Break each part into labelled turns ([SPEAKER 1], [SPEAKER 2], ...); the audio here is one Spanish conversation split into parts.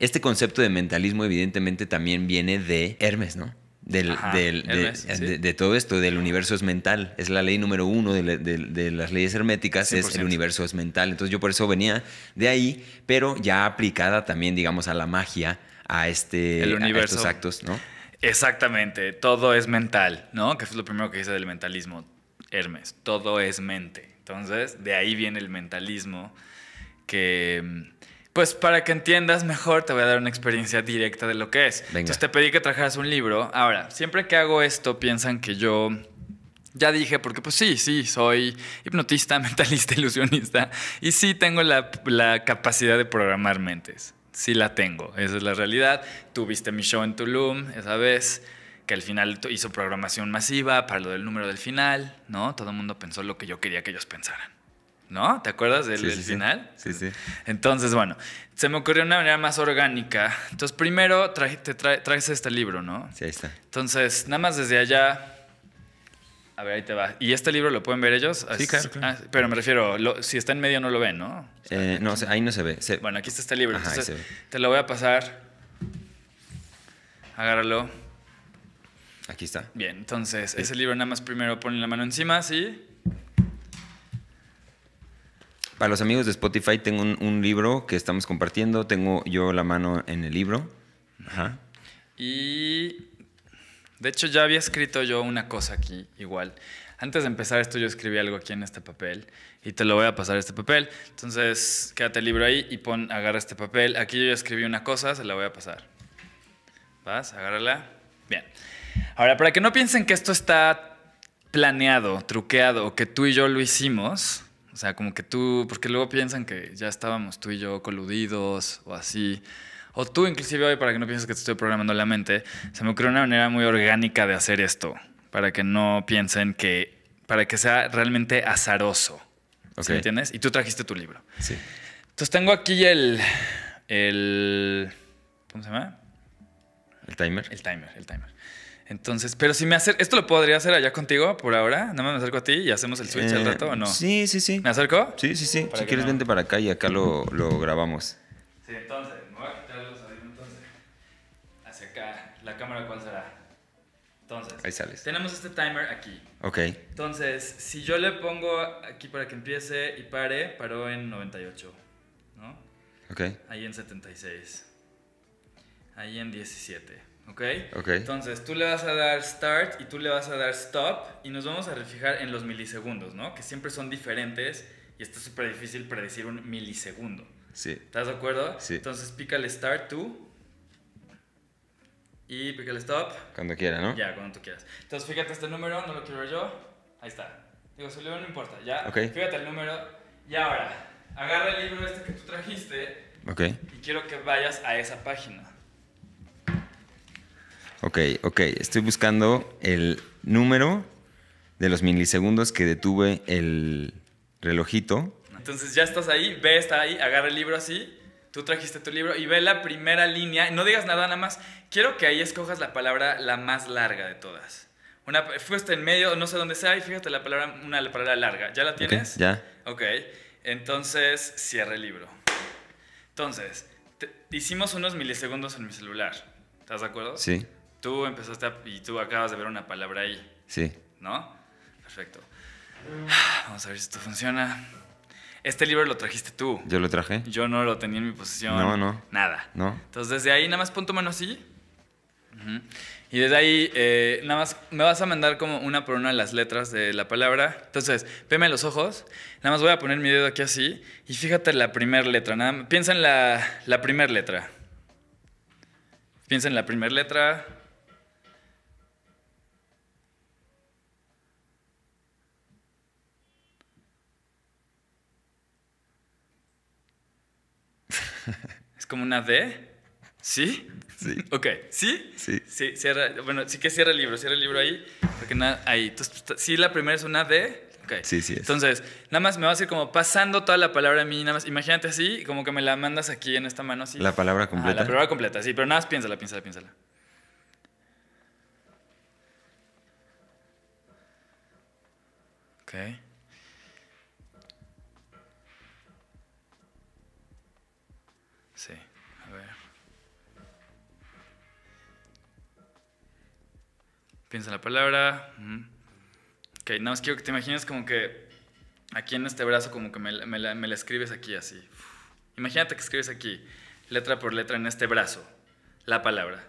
[SPEAKER 1] este concepto de mentalismo evidentemente también viene de Hermes, ¿no? Eh, de, todo esto, del universo es mental. Es la ley número uno de, las leyes herméticas, es el universo es mental. Entonces yo por eso venía de ahí, pero ya aplicada también, digamos, a la magia, a, este, A estos actos, ¿no?
[SPEAKER 2] Exactamente, todo es mental, ¿no? Que es lo primero que dice del mentalismo, Hermes, todo es mente. Entonces, de ahí viene el mentalismo que mm, pues para que entiendas mejor, te voy a dar una experiencia directa de lo que es. Entonces te pedí que trajeras un libro. Ahora, siempre que hago esto, piensan que yo ya dije, porque pues sí, sí, soy hipnotista, mentalista, ilusionista, y sí tengo la, la capacidad de programar mentes. Sí la tengo, esa es la realidad. Tuviste mi show en Tulum esa vez, que al final hizo programación masiva para lo del número del final, ¿no? Todo el mundo pensó lo que yo quería que ellos pensaran. ¿no? ¿Te acuerdas del, final? Sí. sí, Entonces, bueno, se me ocurrió una manera más orgánica. Entonces, primero traje, traes este libro, ¿no? Sí, ahí está. Entonces, nada más desde allá. A ver, ahí te va. ¿Y este libro lo pueden ver ellos? Sí, claro. Ah, pero me refiero, si está en medio no lo ven, ¿no?
[SPEAKER 1] Eh, no, ahí no se ve.
[SPEAKER 2] Bueno, aquí está este libro. Entonces, te lo voy a pasar. Agárralo. Aquí está. Bien, entonces, ese libro nada más primero ponen la mano encima, ¿sí?
[SPEAKER 1] Para los amigos de Spotify tengo un, libro que estamos compartiendo, tengo yo la mano en el libro.
[SPEAKER 2] Y de hecho ya había escrito yo una cosa aquí igual. Antes de empezar esto yo escribí algo aquí en este papel y te lo voy a pasar este papel. Entonces quédate el libro ahí y pon, agarra este papel. Aquí yo ya escribí una cosa, se la voy a pasar. ¿Vas? Agárrala. Bien. Ahora, para que no piensen que esto está planeado, truqueado, que tú y yo lo hicimos, o sea, como que tú, porque luego piensan que ya estábamos tú y yo coludidos o así. O tú inclusive hoy, para que no pienses que te estoy programando la mente, se me ocurrió una manera muy orgánica de hacer esto, para que no piensen que, para que sea realmente azaroso. Okay. ¿Sí entiendes? Y tú trajiste tu libro. Sí. Entonces tengo aquí el, el, ¿cómo se llama? El timer. El timer, el timer. Entonces, pero si me hace, esto lo podría hacer allá contigo por ahora. Nada más me acerco a ti y hacemos el switch al eh, rato o no. Sí,
[SPEAKER 1] sí, sí. ¿Me acerco? Sí, sí, sí. Si quieres, vente para acá y acá lo, lo grabamos. Sí, entonces,
[SPEAKER 2] me voy a quitar los entonces. Hacia acá. ¿La cámara cuál será? Entonces, ahí sales. Tenemos este timer aquí. Ok. Entonces, si yo le pongo aquí para que empiece y pare, paró en 98. ¿No? Ok. Ahí en 76. Ahí en 17 ¿Okay? ¿ok? Entonces tú le vas a dar start y tú le vas a dar stop y nos vamos a refijar en los milisegundos, ¿no? Que siempre son diferentes y está súper difícil predecir un milisegundo. Sí. ¿Estás de acuerdo? Sí. Entonces el start tú y pica el stop. Cuando quiera, ¿no? Ya, cuando tú quieras. Entonces fíjate este número, no lo quiero yo. Ahí está. Digo, solo no importa, ya. Okay. Fíjate el número. Y ahora, agarra el libro este que tú trajiste. Ok. Y quiero que vayas a esa página.
[SPEAKER 1] Ok, ok. Estoy buscando el número de los milisegundos que detuve el relojito.
[SPEAKER 2] Entonces ya estás ahí, ve, está ahí, agarra el libro así, tú trajiste tu libro y ve la primera línea. No digas nada, nada más. Quiero que ahí escojas la palabra la más larga de todas. Una, fuiste en medio, no sé dónde sea, y fíjate la palabra, una palabra larga. ¿Ya la tienes? ya. Ok. Entonces, cierra el libro. Entonces, hicimos unos milisegundos en mi celular. ¿Estás de acuerdo? Sí. Tú empezaste y tú acabas de ver una palabra ahí. Sí. ¿No? Perfecto. Vamos a ver si esto funciona. Este libro lo trajiste tú. Yo lo traje. Yo no lo tenía en mi posición. No, no. Nada. No. Entonces desde ahí nada más pon tu mano así. Y desde ahí eh, nada más me vas a mandar como una por una las letras de la palabra. Entonces, peme los ojos. Nada más voy a poner mi dedo aquí así. Y fíjate la primera letra. Nada piensa en la, la primera letra. Piensa en la primera letra. ¿Es como una D? ¿Sí? Sí. Ok, ¿sí? Sí. bueno, sí que cierra el libro, cierra el libro ahí, porque nada, ahí. Entonces, pues, sí, la primera es una D. Okay. Sí, sí. Entonces, nada más me vas a ir como pasando toda la palabra a mí, nada más, imagínate así, como que me la mandas aquí en esta mano así. La palabra ah, completa. la palabra completa, sí, pero nada más piénsala, piénsala, piénsala. Okay. Piensa la palabra. Ok, nada más quiero que te imagines como que aquí en este brazo, como que me, me la escribes aquí así. Imagínate que escribes aquí, letra por letra en este brazo, la palabra.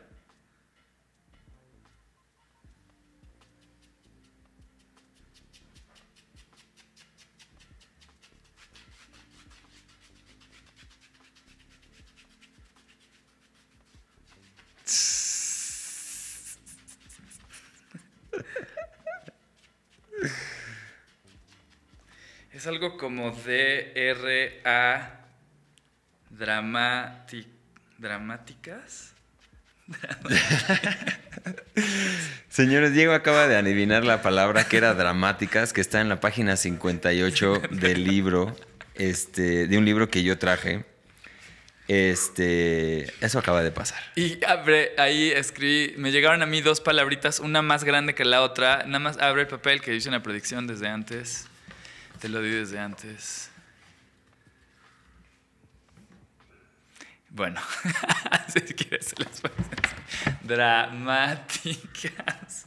[SPEAKER 2] Es algo como DRA dramáticas.
[SPEAKER 1] Señores, Diego acaba de adivinar la palabra que era dramáticas, que está en la página 58 del libro, este, de un libro que yo traje. Este, eso acaba de pasar.
[SPEAKER 2] Y abre, ahí escribí, me llegaron a mí dos palabritas, una más grande que la otra. Nada más abre el papel que dice una predicción desde antes. Te lo di desde antes. Bueno, si quieres las dramáticas.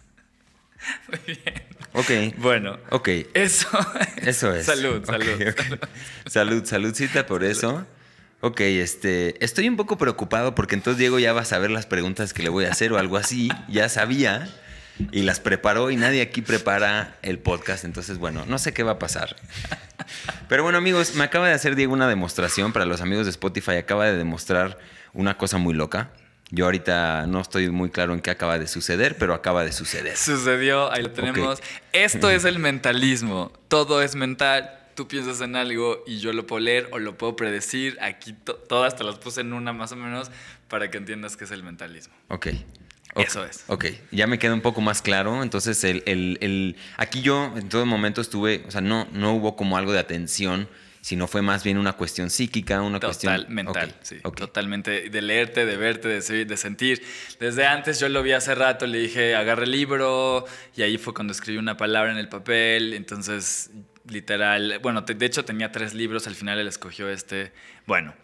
[SPEAKER 2] Muy
[SPEAKER 1] bien. Ok. Bueno. Ok. Eso. Eso es. Salud, salud. Salud. saludcita por eso. Ok, este, estoy un poco preocupado porque entonces Diego ya va a saber las preguntas que le voy a hacer o algo así. Ya sabía y las preparó y nadie aquí prepara el podcast. Entonces, bueno, no sé qué va a pasar. Pero bueno, amigos, me acaba de hacer Diego una demostración para los amigos de Spotify. Acaba de demostrar una cosa muy loca. Yo ahorita no estoy muy claro en qué acaba de suceder, pero acaba de suceder.
[SPEAKER 2] Sucedió, ahí lo tenemos. Esto es el mentalismo. Todo es mental. Tú piensas en algo y yo lo puedo leer o lo puedo predecir. Aquí todas te las puse en una más o menos para que entiendas qué es el mentalismo.
[SPEAKER 1] Ok. Eso es. Ok, ya me queda un poco más claro. Entonces, el, el, el, aquí yo en todo momento estuve, o sea, no, no hubo como algo de atención, sino fue más bien una cuestión psíquica, una cuestión mental. sí,
[SPEAKER 2] Totalmente, de leerte, de verte, de, sentir. Desde antes yo lo vi hace rato, le dije, agarre el libro, y ahí fue cuando escribí una palabra en el papel. Entonces, literal, bueno, de hecho tenía tres libros, al final él escogió este. Bueno,